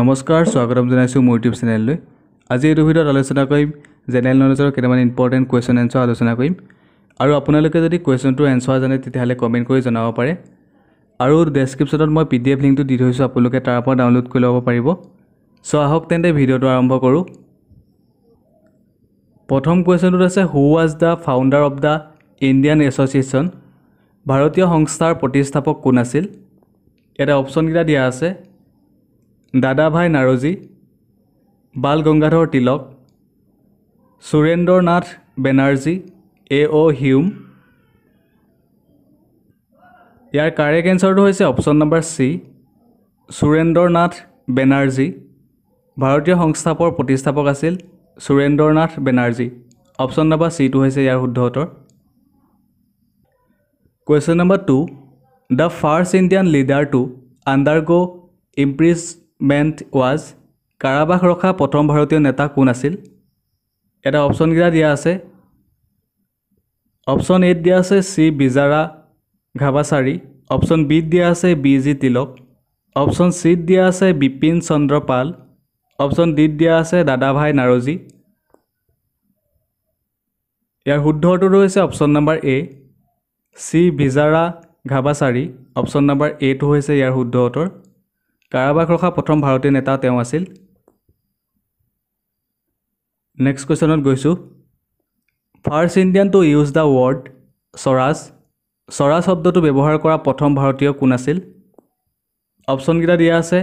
নমস্কাৰ স্বাগতম জনাইছোঁ মোৰ ইউটিউব চেনেললৈ আজি এইটো ভিডিঅ'ত আলোচনা কৰিম জেনেৰেল নলেজৰ কেইটামান ইম্পৰ্টেণ্ট কুৱেশ্যন এনচাৰ আলোচনা কৰিম আৰু আপোনালোকে যদি কুৱেশ্যনটোৰ এনচাৰ জানে তেতিয়াহ'লে কমেণ্ট কৰি জনাব পাৰে আৰু ডেছক্ৰিপশ্যনত মই পি ডি এফ লিংকটো দি থৈছোঁ আপোনালোকে তাৰ পৰা ডাউনলোড কৰি ল'ব পাৰিব চ' আহক তেন্তে ভিডিঅ'টো আৰম্ভ কৰোঁ প্ৰথম কুৱেশ্যনটোত আছে who was the founder of the Indian association ভাৰতীয় সংস্থাৰ প্ৰতিষ্ঠাপক কোন আছিল এটা অপশ্যনকেইটা দিয়া আছে Dadabhai Naoroji Bal Gangadhar Tilak Surendra Nath Banerjee A O' Hume ইয়াৰ কাৰেক্ট এনচাৰটো হৈছে option number C Surendra Nath Banerjee ভাৰতীয় সংস্থাপৰ প্ৰতিষ্ঠাপক আছিল সুৰেন্দ্ৰ নাথ বেনাৰ্জী অপশ্যন নম্বৰ চিটো হৈছে ইয়াৰ শুদ্ধ উত্তৰ question number two the first Indian leader to undergo' ইম্প্ৰিছ mend was কাৰাবাস ৰখা প্ৰথম ভাৰতীয় নেতা কোন আছিল এটা অপশ্যনকেইটা দিয়া আছে অপশ্যন এত দিয়া আছে শ্ৰী বিজাৰা ঘাবাচাৰী অপশ্যন বিত দিয়া আছে বি জি তিলক অপশ্যন চিত দিয়া আছে বিপিন চন্দ্ৰ পাল অপশ্যন ডিত দিয়া আছে দাদাভাই নাৰজী ইয়াৰ শুদ্ধটো হৈছে option number A C Vijayaraghavachari option number এটো হৈছে ইয়াৰ শুদ্ধ উত্তৰ কাৰাবাস ৰখা প্ৰথম ভাৰতীয় নেতা তেওঁ আছিল নেক্সট কুৱেশ্যনত গৈছোঁ first Indian to use the word Swaraj Swaraj শব্দটো ব্যৱহাৰ কৰা প্ৰথম ভাৰতীয় কোন আছিল অপশ্যনকেইটা দিয়া আছে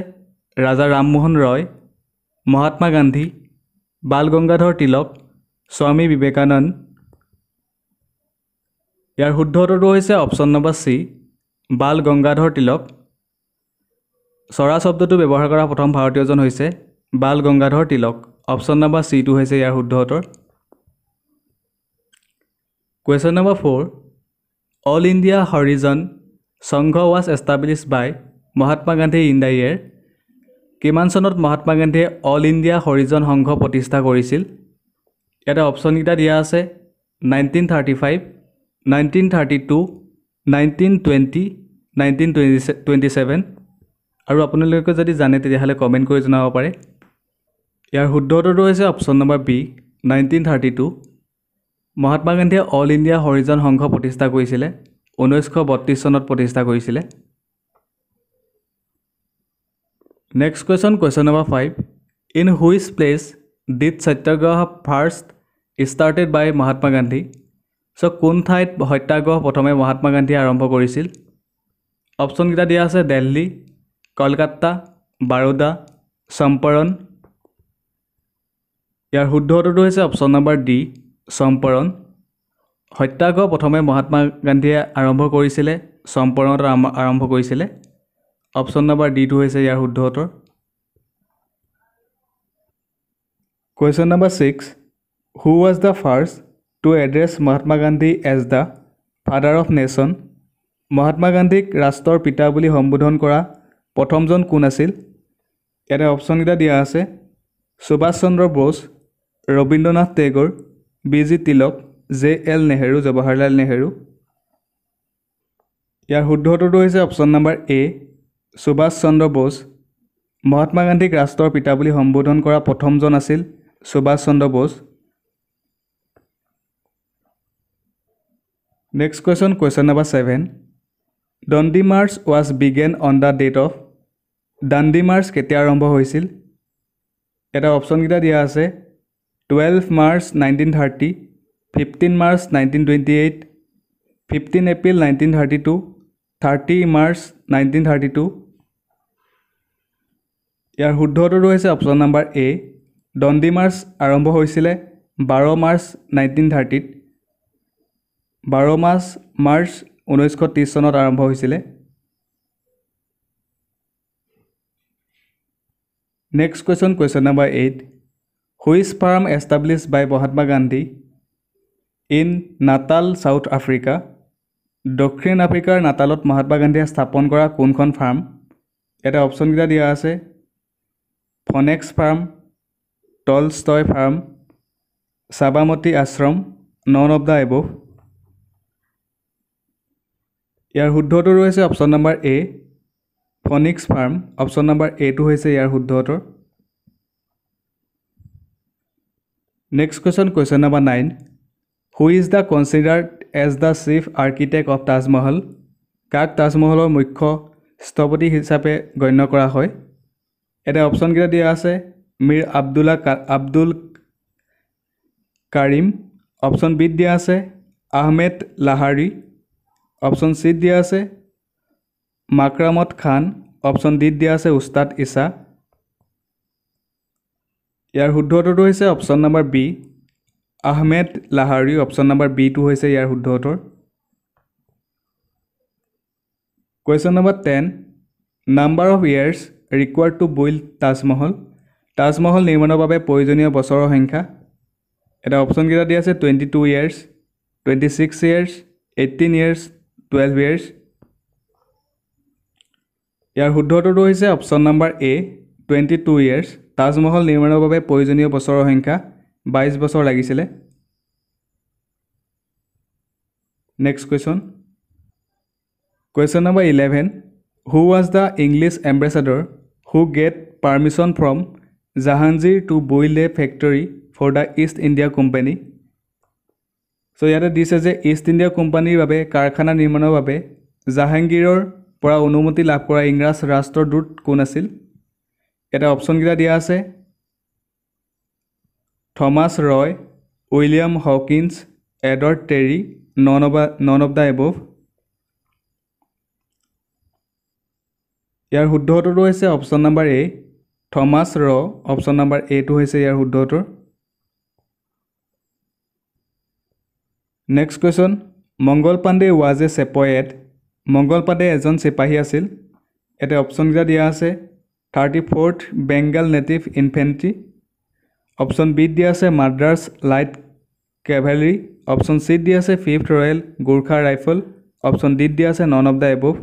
ৰাজা ৰামমোহন ৰয় মহাত্মা গান্ধী বাল গংগাধৰ তিলক স্বামী বিবেকানন্দ ইয়াৰ শুদ্ধটো হৈছে option number C Bal Gangadhar Tilak চৰা শব্দটো ব্যৱহাৰ কৰা প্ৰথম ভাৰতীয়জন হৈছে বাল গংগাধৰ তিলক অপশ্যন নম্বৰ চিটো হৈছে ইয়াৰ শুদ্ধ উত্তৰ question number four all India Harijan Sangh was establish by Mahatma Gandhi in the year কিমান চনত মহাত্মা গান্ধীয়ে অল ইণ্ডিয়া হৰিজন সংঘ প্ৰতিষ্ঠা কৰিছিল ইয়াতে অপশ্যনকেইটা দিয়া আছে nineteen thirty five nineteen thirty two nineteen twenty nineteen twenty twenty seven আৰু আপোনালোকে যদি জানে তেতিয়াহ'লে কমেণ্ট কৰি জনাব পাৰে ইয়াৰ শুদ্ধ উত্তৰটো হৈছে option number B nineteen thirty two Mahatma গান্ধীয়ে অল ইণ্ডিয়া হৰিজন সংঘ প্ৰতিষ্ঠা কৰিছিলে ঊনৈছশ বত্ৰিছ চনত প্ৰতিষ্ঠা কৰিছিলে next question question number five in which place did satyagraha first started by Mahatma Gandhi চ' কোন ঠাইত সত্যাগ্ৰহ প্ৰথমে মহাত্মা গান্ধীয়ে আৰম্ভ কৰিছিল অপশ্যনকেইটা দিয়া আছে দেল্হী কলকাতা বাৰোদা চম্পৰণ ইয়াৰ শুদ্ধ উত্তৰটো হৈছে option number D Champaran satyagraha প্ৰথমে মহাত্মা গান্ধীয়ে আৰম্ভ কৰিছিলে চম্পৰণত আৰম্ভ কৰিছিলে অপশ্যন নম্বৰ ডিটো হৈছে ইয়াৰ শুদ্ধ উত্তৰ question number six who was the first to address Mahatma Gandhi as the father of nation Mahatma গান্ধীক ৰাষ্ট্ৰৰ পিতা বুলি সম্বোধন কৰা প্ৰথমজন কোন আছিল ইয়াতে অপশ্যনকেইটা দিয়া আছে Subhas Chandra Bose Rabindranath Tagore B G Tilak J L Nehru Jawaharlal Nehru ইয়াৰ শুদ্ধ উত্তৰটো হৈছে option number A Subhas Chandra Bose Mahatma গান্ধীক ৰাষ্ট্ৰৰ পিতা বুলি সম্বোধন কৰা প্ৰথমজন আছিল Subhas Chandra Bose next question question number seven Dandi march was began on the date of Dandi march কেতিয়া আৰম্ভ হৈছিল এটা অপশ্যনকেইটা দিয়া আছে twelve March nineteen thirty fifteen March nineteen twenty eight fifteen April nineteen thirty two thirty March nineteen thirty two ইয়াৰ শুদ্ধ উত্তৰটো হৈছে option number A Dandi march আৰম্ভ হৈছিলে বাৰ মাৰ্চ নাইনটিন থাৰ্টিত বাৰ মাৰ্চ মাৰ্চ ঊনৈছশ ত্ৰিছ চনত আৰম্ভ হৈছিলে next question question number eight which farm establish by Mahatma Gandhi in Natal South Africa দক্ষিণ আফ্ৰিকাৰ নাটালত মহাত্মা গান্ধীয়ে স্থাপন কৰা কোনখন ফাৰ্ম ইয়াতে অপশ্যনকেইটা দিয়া আছে Phoenix farm Tolstoy farm Sabarmati Ashram none of the above ইয়াৰ শুদ্ধটো ৰৈছে option number A Phoenix farm option number এইটো হৈছে ইয়াৰ শুদ্ধ উত্তৰ next question question number nine who is the considered as the chief architect of Taj Mahal কাক তাজমহলৰ মুখ্য স্থপতি হিচাপে গণ্য কৰা হয় এতিয়া অপশ্যনকেইটা দিয়া আছে মীৰ আব্দুল্লা আব্দুল কাৰিম অপশ্যন বিত দিয়া আছে আহমেদ লাহাৰী অপশ্যন চিত দিয়া আছে মাকৰামত খান অপশ্যন ডিত দিয়া আছে উস্তাদ ইছা ইয়াৰ শুদ্ধ উত্তৰটো হৈছে option number B Ahmed লাহাৰী option number বিটো হৈছে ইয়াৰ শুদ্ধ উত্তৰ question number ten number of years required two boil Taj Mahal Taj Mahal নিৰ্মাণৰ বাবে প্ৰয়োজনীয় বছৰৰ সংখ্যা এটা অপশ্যনকেইটা দিয়া আছে twenty two years twenty six years eighteen years twelve years ইয়াৰ শুদ্ধটোটো হৈছে অপশ্যন নাম্বাৰ এ টুৱেণ্টি টু ইয়েৰ্ছ তাজমহল নিৰ্মাণৰ বাবে প্ৰয়োজনীয় বছৰৰ সংখ্যা বাইছ বছৰ লাগিছিলে next question question number eleven who was the English ambassador who get permission from Jahangir to build লে factory for the East India Company চ' ইয়াতে দিছে যে ইষ্ট ইণ্ডিয়া কোম্পানীৰ বাবে কাৰখানা নিৰ্মাণৰ বাবে জাহাংগীৰৰ পৰা অনুমতি লাভ কৰা ইংৰাজ ৰাষ্ট্ৰদূত কোন আছিল ইয়াতে অপশ্যনকেইটা দিয়া আছে Thomas Roe William Hawkins Edward Terry none of none of the above ইয়াৰ শুদ্ধ উত্তৰটো হৈছে option number A Thomas Roe option number এটো হৈছে ইয়াৰ শুদ্ধ উত্তৰ next question Mangal Pandey was a sepoy Mangal মংগলপাদে এজন চিপাহী আছিল ইয়াতে অপশ্যনকেইটা দিয়া আছে thirty fourth Bengal native infantry option বিত দিয়া আছে মাদ্ৰাছ লাইট কেভেলৰী অপশ্যন চিত দিয়া আছে fifth royal Gorkha rifle option ডিত দিয়া আছে নন অফ দ্য এবভ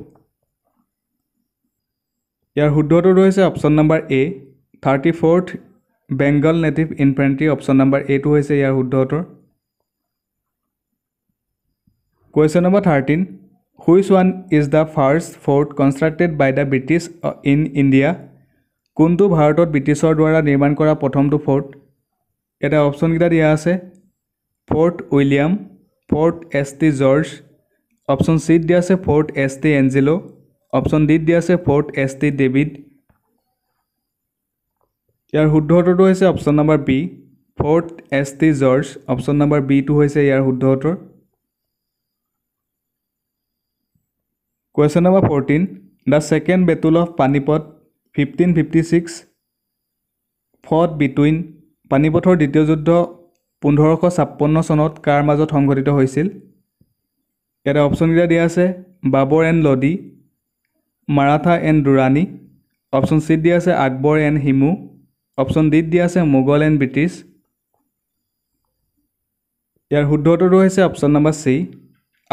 ইয়াৰ শুদ্ধটো হৈছে option number A thirty fourth Bengal native infantry option number এইটো হৈছে ইয়াৰ শুদ্ধটোৰ question number thirteen which one is the first fort constructed by the British in India কোনটো ভাৰতত ব্ৰিটিছৰ দ্বাৰা নিৰ্মাণ কৰা প্ৰথমটো ফৰ্ট এটা অপশ্যনকেইটা দিয়া আছে fort William fort S T George option চিত দিয়া আছে fort S T Angelo option ডিত দিয়া আছে ফৰ্ট এছ টি ডেভিড ইয়াৰ শুদ্ধ উত্তৰটো হৈছে option number B fort S T George option number বিটো হৈছে ইয়াৰ শুদ্ধ উত্তৰ question number fourteen the second battle of Panipat fifteen fifty six fought between পানীপথৰ দ্বিতীয় যুদ্ধ পোন্ধৰশ ছাপন্ন চনত কাৰ মাজত সংঘটিত হৈছিল ইয়াতে অপশ্যনকেইটা দিয়া আছে Babur and Lodi Maratha and Durrani option চিত দিয়া আছে আকবৰ এণ্ড হিমু অপশ্যন ডিত দিয়া আছে মোগল এণ্ড ব্ৰিটিছ ইয়াৰ শুদ্ধ হৈছে option number C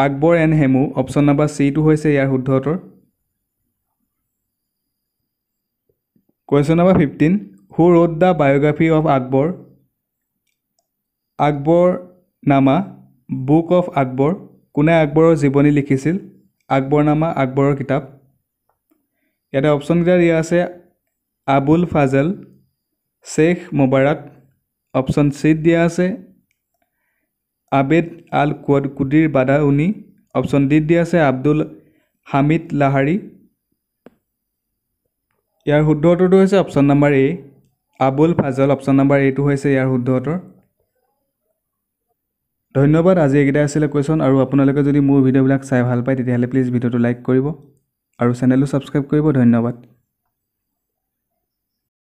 Akbar and Hemu option number চিটো হৈছে ইয়াৰ শুদ্ধ উত্তৰ question number fifteen who wrote the biography of Akbar Akbarnama book of Akbar কোনে আকবৰৰ জীৱনী লিখিছিল আকবৰ নামা আকবৰৰ কিতাপ ইয়াতে অপশ্যনকেইটা দিয়া আছে আবুল ফাজেল শ্বেখ মুবাৰক অপশ্যন চিত দিয়া আছে আবেদ আল কুৱদ কুদিৰ বাদা উনি অপশ্যন ডিত দিয়া আছে আব্দুল হামিদ লাহাৰী ইয়াৰ শুদ্ধ উত্তৰটো হৈছে option number A Abul Fazal option number এটো হৈছে ইয়াৰ শুদ্ধ উত্তৰ ধন্যবাদ আজি এইকেইটা আছিলে কুৱেশ্যন আৰু আপোনালোকে যদি মোৰ ভিডিঅ'বিলাক চাই ভাল পায় তেতিয়াহ'লে প্লিজ ভিডিঅ'টো লাইক কৰিব আৰু চেনেলটো ছাবস্ক্ৰাইব কৰিব ধন্যবাদ